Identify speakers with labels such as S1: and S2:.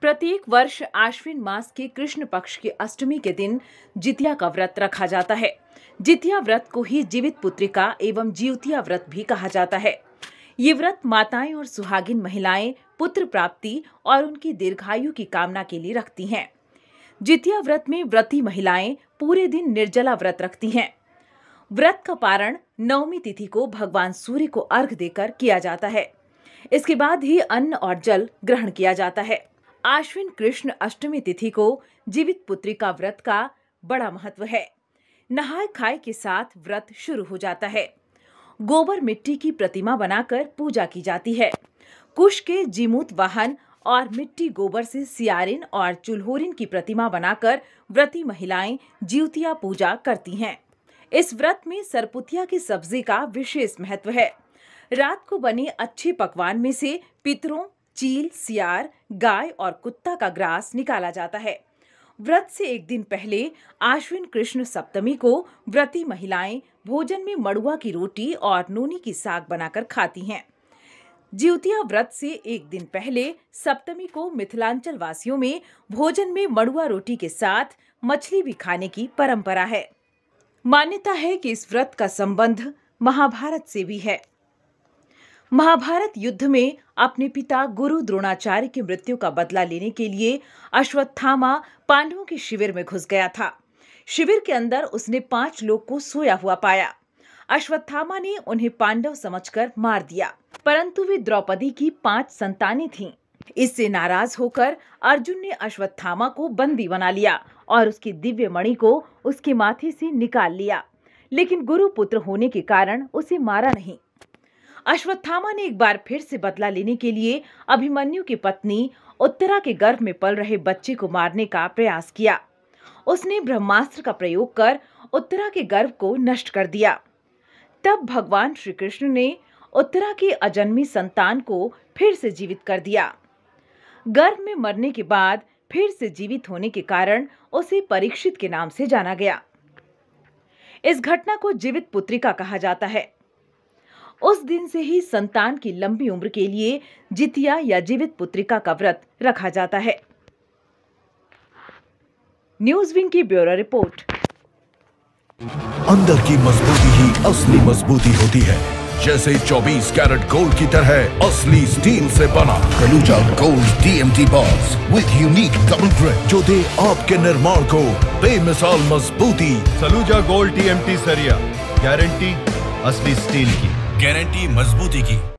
S1: प्रत्येक वर्ष आश्विन मास के कृष्ण पक्ष की अष्टमी के दिन जितिया का व्रत रखा जाता है जितिया व्रत को ही जीवित पुत्रिका एवं जीवतिया व्रत भी कहा जाता है ये व्रत माताएं और सुहागिन महिलाएं पुत्र प्राप्ति और उनकी दीर्घायु की कामना के लिए रखती हैं जितिया व्रत में व्रती महिलाएं पूरे दिन निर्जला व्रत रखती हैं व्रत का पारण नवमी तिथि को भगवान सूर्य को अर्घ देकर किया जाता है इसके बाद ही अन्न और जल ग्रहण किया जाता है आश्विन कृष्ण अष्टमी तिथि को जीवित पुत्री का व्रत का बड़ा महत्व है नहाय खाए के साथ व्रत शुरू हो जाता है गोबर मिट्टी की प्रतिमा बनाकर पूजा की जाती है कुश के जीमूत वाहन और मिट्टी गोबर से सियारिन और चुल्होरिन की प्रतिमा बनाकर व्रती महिलाएं जीवतिया पूजा करती हैं इस व्रत में सरपुतिया की सब्जी का विशेष महत्व है रात को बने अच्छे पकवान में से पितरों चील सियार गाय और कुत्ता का ग्रास निकाला जाता है व्रत से एक दिन पहले आश्विन कृष्ण सप्तमी को व्रती महिलाएं भोजन में मड़ुआ की रोटी और नोनी की साग बनाकर खाती हैं ज्योतिया व्रत से एक दिन पहले सप्तमी को मिथिलांचल वासियों में भोजन में मड़ुआ रोटी के साथ मछली भी खाने की परंपरा है मान्यता है कि इस व्रत का संबंध महाभारत से भी है महाभारत युद्ध में अपने पिता गुरु द्रोणाचार्य की मृत्यु का बदला लेने के लिए अश्वत्थामा पांडवों के शिविर में घुस गया था शिविर के अंदर उसने पांच लोग को सोया हुआ पाया अश्वत्थामा ने उन्हें पांडव समझकर मार दिया परंतु वे द्रौपदी की पांच संतानें थीं। इससे नाराज होकर अर्जुन ने अश्वत्थामा को बंदी बना लिया और उसकी दिव्य मणि को उसके माथे से निकाल लिया लेकिन गुरु पुत्र होने के कारण उसे मारा नहीं अश्वत्थामा ने एक बार फिर से बदला लेने के लिए अभिमन्यु की पत्नी उत्तरा के गर्भ में पल रहे बच्चे को मारने का प्रयास किया उसने ब्रह्मास्त्र का प्रयोग कर उत्तरा के गर्भ को नष्ट कर दिया तब भगवान श्री कृष्ण ने उत्तरा की अजन्मी संतान को फिर से जीवित कर दिया गर्भ में मरने के बाद फिर से जीवित होने के कारण उसे परीक्षित के नाम से जाना गया इस घटना को जीवित पुत्रिका कहा जाता है उस दिन से ही संतान की लंबी उम्र के लिए जितिया या जीवित पुत्रिका का व्रत रखा जाता है न्यूज विंग की ब्यूरो रिपोर्ट अंदर की मजबूती ही असली मजबूती होती है जैसे 24 कैरेट गोल्ड की तरह असली स्टील से बना कलूजा gold DMT box with unique double grip जो दे आपके निर्माण को बेमिसाल मजबूती सलूजा गोल्ड डीएमटी सरिया गारंटी असली स्टील की गारंटी मजबूती की